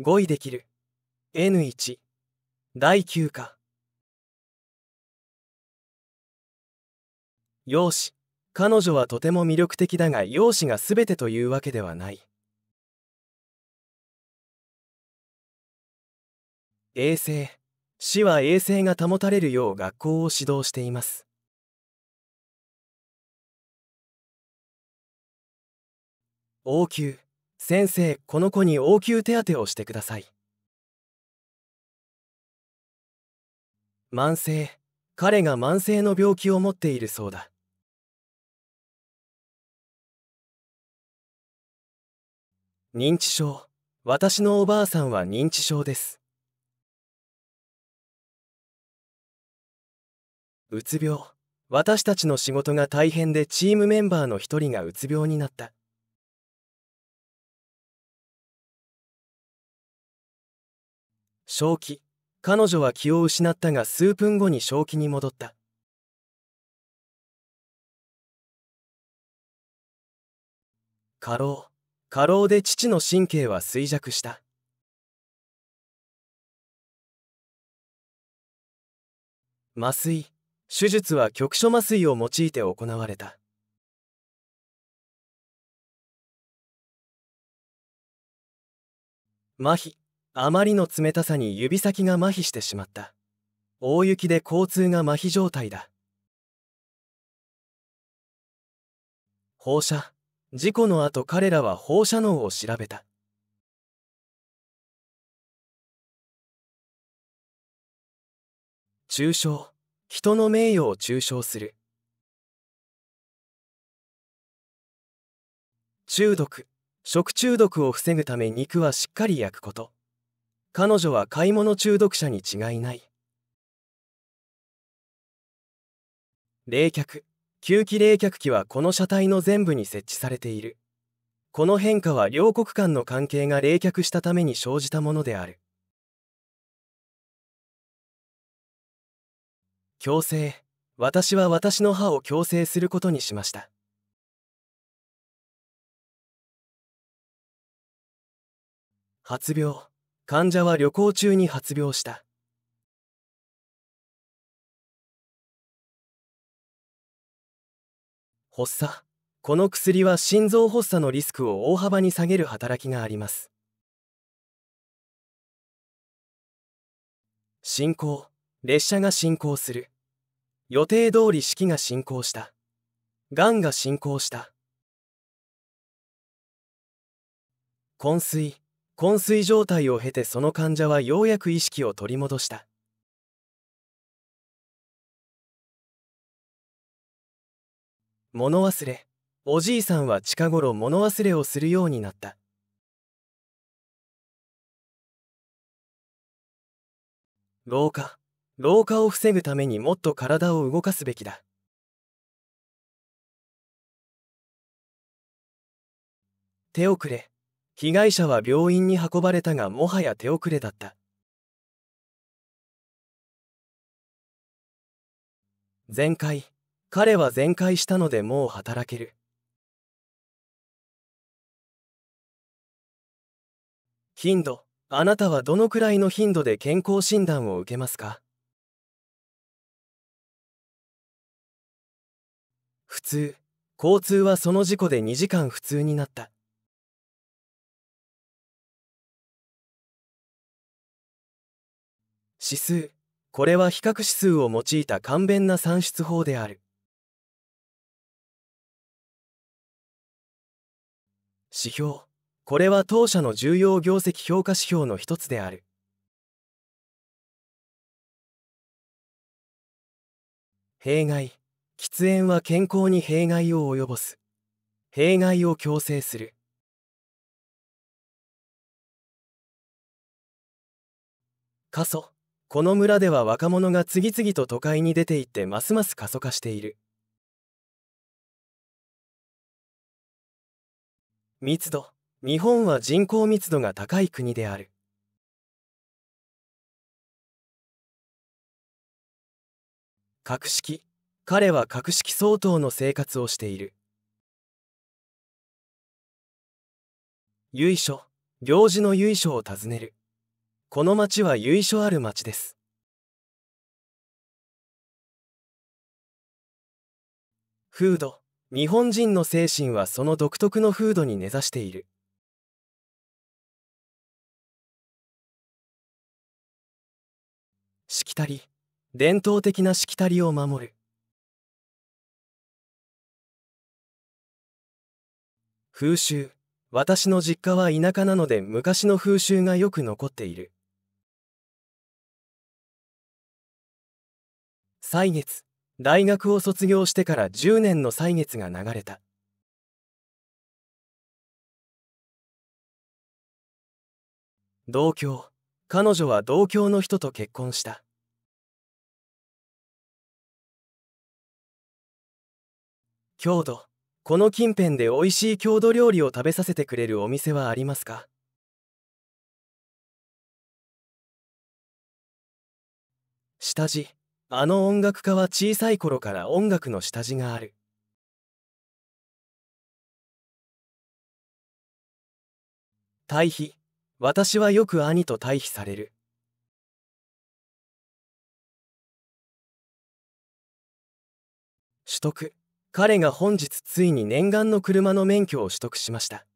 語彙できる N1 第9課容姿彼女はとても魅力的だが容姿が全てというわけではない衛生市は衛生が保たれるよう学校を指導しています応急先生この子に応急手当をしてください慢性彼が慢性の病気を持っているそうだ認知症私のおばあさんは認知症ですうつ病私たちの仕事が大変でチームメンバーの一人がうつ病になった正気彼女は気を失ったが数分後に正気に戻った過労過労で父の神経は衰弱した麻酔手術は局所麻酔を用いて行われた麻痺あまりの冷たさに指先が麻痺してしまった大雪で交通が麻痺状態だ放射事故の後彼らは放射能を調べた中傷人の名誉を中傷する中毒食中毒を防ぐため肉はしっかり焼くこと彼女は買い物中毒者に違いない冷却吸気冷却器はこの車体の全部に設置されているこの変化は両国間の関係が冷却したために生じたものである強制私は私の歯を矯正することにしました発病患者は旅行中に発病した発作この薬は心臓発作のリスクを大幅に下げる働きがあります進行列車が進行する予定通り式が進行したがんが進行した昏睡昏睡状態を経てその患者はようやく意識を取り戻した物忘れおじいさんは近頃物忘れをするようになった老化老化を防ぐためにもっと体を動かすべきだ手遅れ被害者は病院に運ばれたがもはや手遅れだった全開彼は全開したのでもう働ける頻度あなたはどのくらいの頻度で健康診断を受けますか普通交通はその事故で2時間普通になった指数これは比較指数を用いた簡便な算出法である指標これは当社の重要業績評価指標の一つである弊害喫煙は健康に弊害を及ぼす弊害を強制する過疎この村では若者が次々と都会に出ていってますます過疎化している密度日本は人口密度が高い国である格式彼は格式相当の生活をしている由緒行事の由緒を尋ねるこの町は由緒ある町です風土日本人の精神はその独特の風土に根ざしているしきたり伝統的なしきたりを守る風習私の実家は田舎なので昔の風習がよく残っている歳月大学を卒業してから10年の歳月が流れた同郷彼女は同郷の人と結婚した郷土この近辺で美味しい郷土料理を食べさせてくれるお店はありますか下地あの音楽家は小さい頃から音楽の下地がある対比私はよく兄と対比される取得彼が本日ついに念願の車の免許を取得しました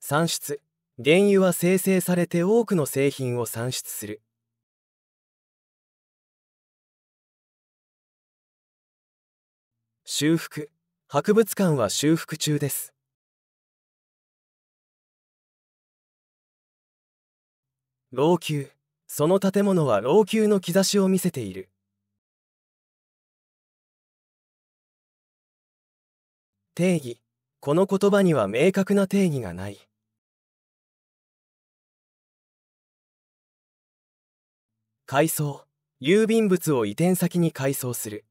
算出原油は生成されて多くの製品を産出する修復博物館は修復中です老朽その建物は老朽の兆しを見せている定義この言葉には明確な定義がない改装郵便物を移転先に改装する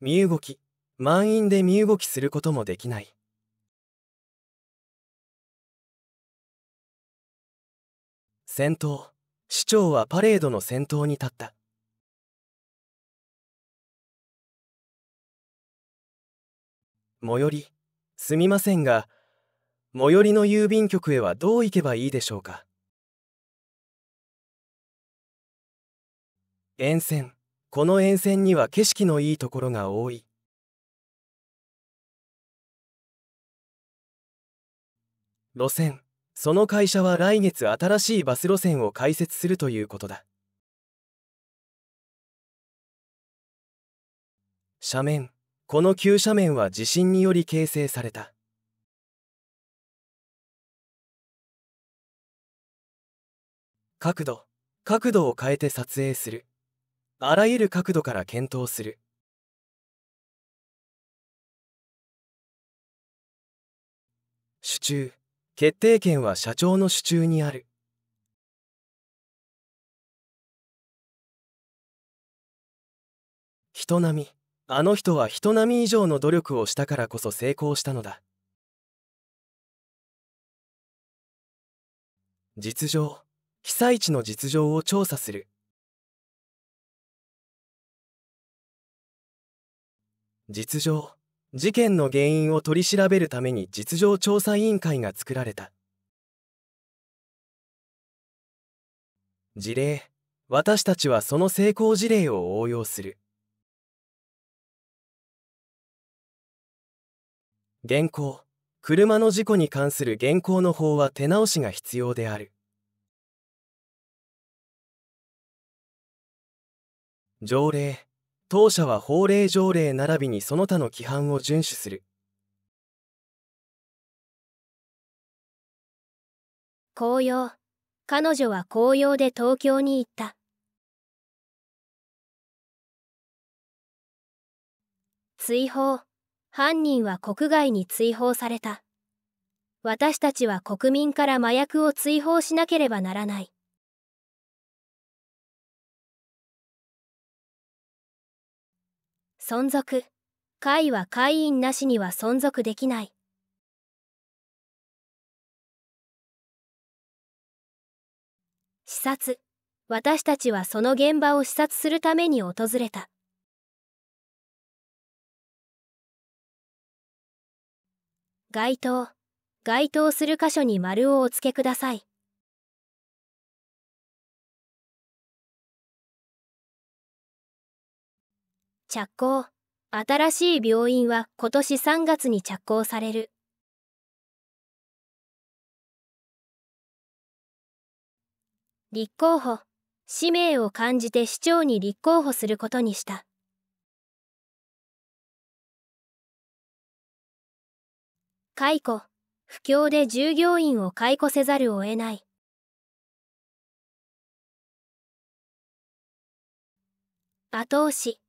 身動き満員で身動きすることもできない先頭市長はパレードの先頭に立った最寄りすみませんが最寄りの郵便局へはどう行けばいいでしょうか沿線この沿線には景色のいいところが多い路線その会社は来月新しいバス路線を開設するということだ斜面この急斜面は地震により形成された角度角度を変えて撮影するあらゆる角度から検討する主中決定権は社長の主中にある人並みあの人は人並み以上の努力をしたからこそ成功したのだ実情被災地の実情を調査する実情事件の原因を取り調べるために実情調査委員会が作られた事例私たちはその成功事例を応用する現行車の事故に関する現行の法は手直しが必要である条例当社は法令条例並びにその他の規範を遵守する紅葉彼女は紅葉で東京に行った追放犯人は国外に追放された私たちは国民から麻薬を追放しなければならない存続会は会員なしには存続できない視察私たちはその現場を視察するために訪れた該当該当する箇所に丸をお付けください着工。新しい病院は今年3月に着工される。立候補。使命を感じて市長に立候補することにした。解雇。不況で従業員を解雇せざるを得ない。後押し。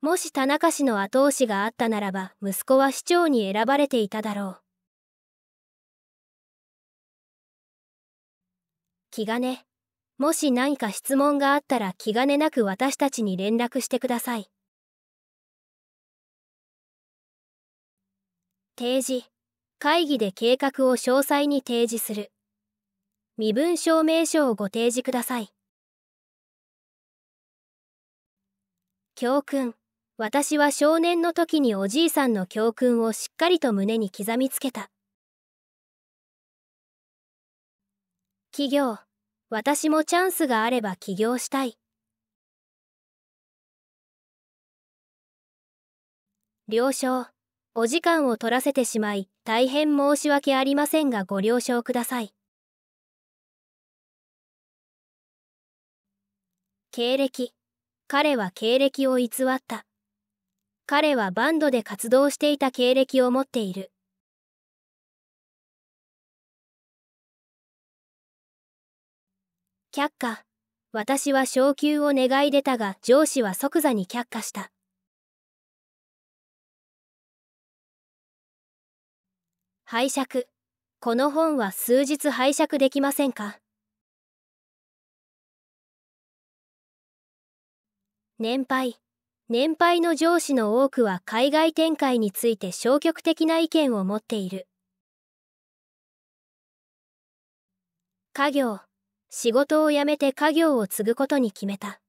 もし田中氏の後押しがあったならば息子は市長に選ばれていただろう気兼ねもし何か質問があったら気兼ねなく私たちに連絡してください提示会議で計画を詳細に提示する身分証明書をご提示ください教訓私は少年の時におじいさんの教訓をしっかりと胸に刻みつけた。企業、私もチャンスがあれば起業したい。了承、お時間を取らせてしまい、大変申し訳ありませんがご了承ください。経歴、彼は経歴を偽った。彼はバンドで活動していた経歴を持っている。却下。私は昇給を願い出たが上司は即座に却下した。拝借。この本は数日拝借できませんか年配。年配の上司の多くは海外展開について消極的な意見を持っている。家業、仕事を辞めて家業を継ぐことに決めた。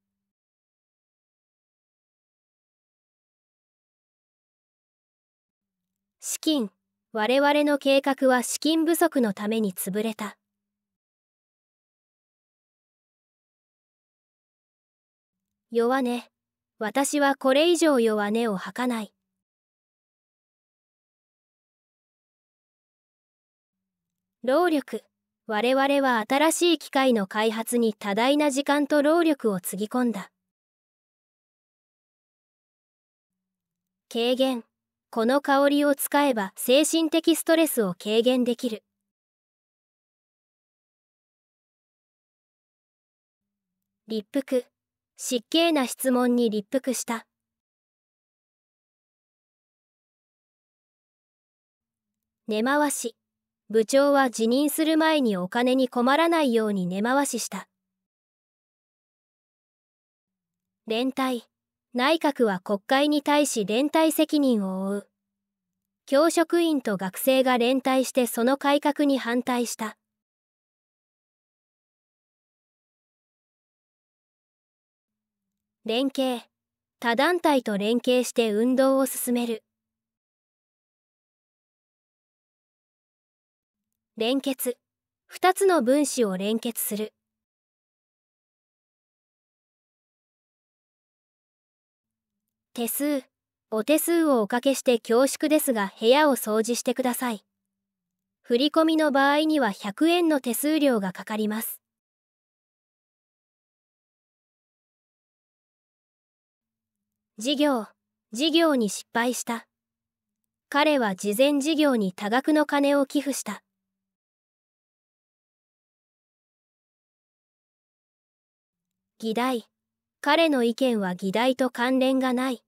資金、我々の計画は資金不足のために潰れた。弱音、私はこれ以上弱音を吐かない。労力。我々は新しい機械の開発に多大な時間と労力をつぎ込んだ。軽減。この香りを使えば精神的ストレスを軽減できる。立腹。失敬な質問に立腹した。根回し。部長は辞任する前にお金に困らないように根回しした。連帯。内閣は国会に対し連帯責任を負う。教職員と学生が連帯してその改革に反対した。連携他団体と連携して運動を進める連結2つの分子を連結する手数お手数をおかけして恐縮ですが部屋を掃除してください振込の場合には100円の手数料がかかります事業、事業に失敗した。彼は慈善事業に多額の金を寄付した。議題。彼の意見は議題と関連がない。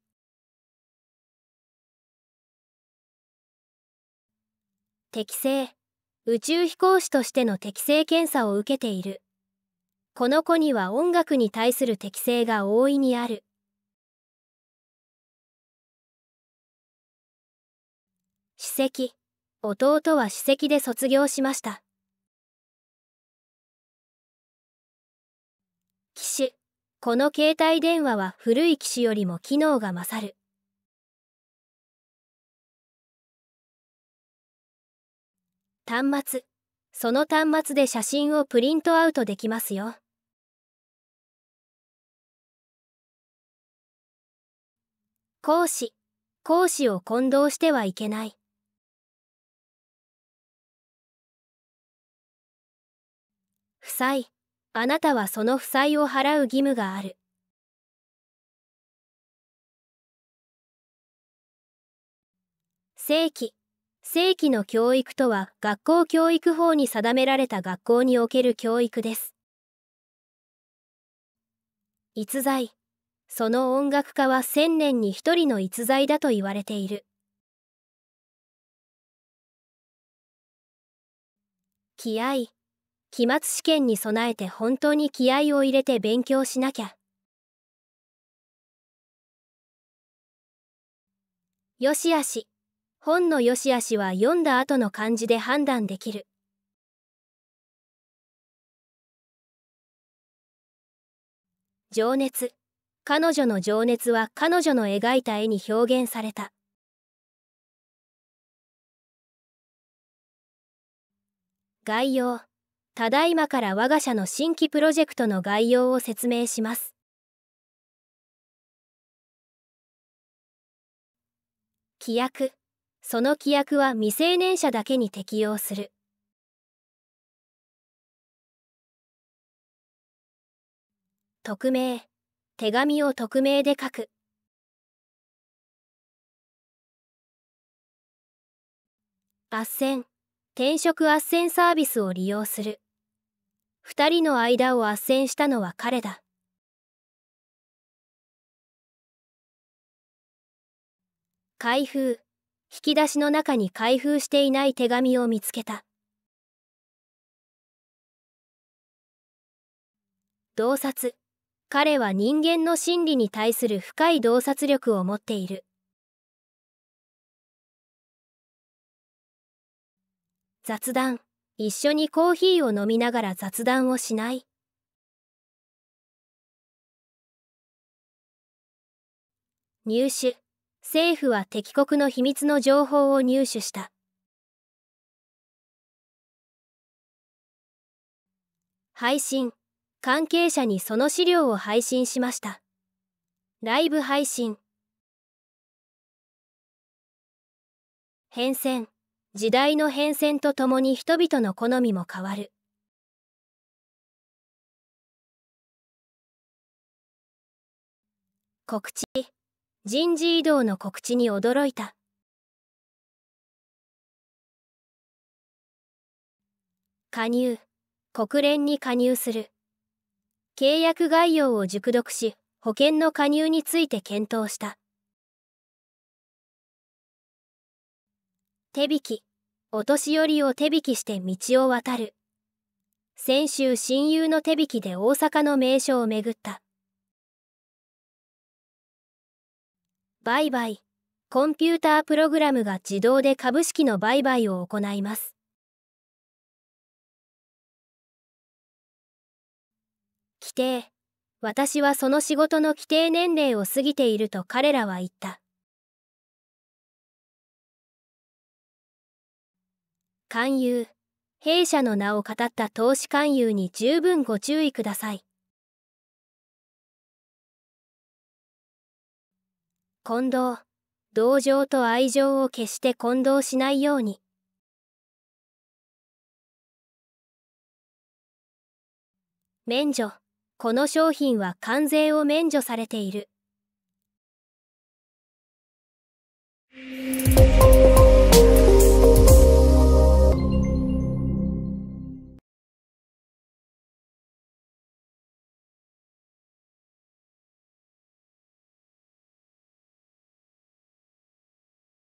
適正、宇宙飛行士としての適性検査を受けている。この子には音楽に対する適性が大いにある。史跡弟は史跡で卒業しました機種この携帯電話は古い機種よりも機能が勝る端末その端末で写真をプリントアウトできますよ講師講師を混同してはいけない負債あなたはその負債を払う義務がある正規正規の教育とは学校教育法に定められた学校における教育です逸材その音楽家は1000年に1人の逸材だと言われている気合期末試験に備えて本当に気合を入れて勉強しなきゃ。よしあし。本のよしあしは読んだ後の漢字で判断できる。情熱。彼女の情熱は彼女の描いた絵に表現された。概要。ただいまから我が社の新規プロジェクトの概要を説明します。規約その規約は未成年者だけに適用する。匿名手紙を匿名で書く斡旋転職斡旋サービスを利用する二人の間を斡旋したのは彼だ開封引き出しの中に開封していない手紙を見つけた洞察彼は人間の心理に対する深い洞察力を持っている雑談一緒にコーヒーを飲みながら雑談をしない入手政府は敵国の秘密の情報を入手した配信関係者にその資料を配信しましたライブ配信変遷時代の変遷とともに人々の好みも変わる。告知人事異動の告知に驚いた加入国連に加入する契約概要を熟読し保険の加入について検討した手引き、お年寄りを手引きして道を渡る。先週親友の手引きで大阪の名所を巡った。売買、コンピュータープログラムが自動で株式の売買を行います。規定、私はその仕事の規定年齢を過ぎていると彼らは言った。勧誘弊社の名を語った投資勧誘に十分ご注意ください近藤同情と愛情を決して混同しないように免除この商品は関税を免除されている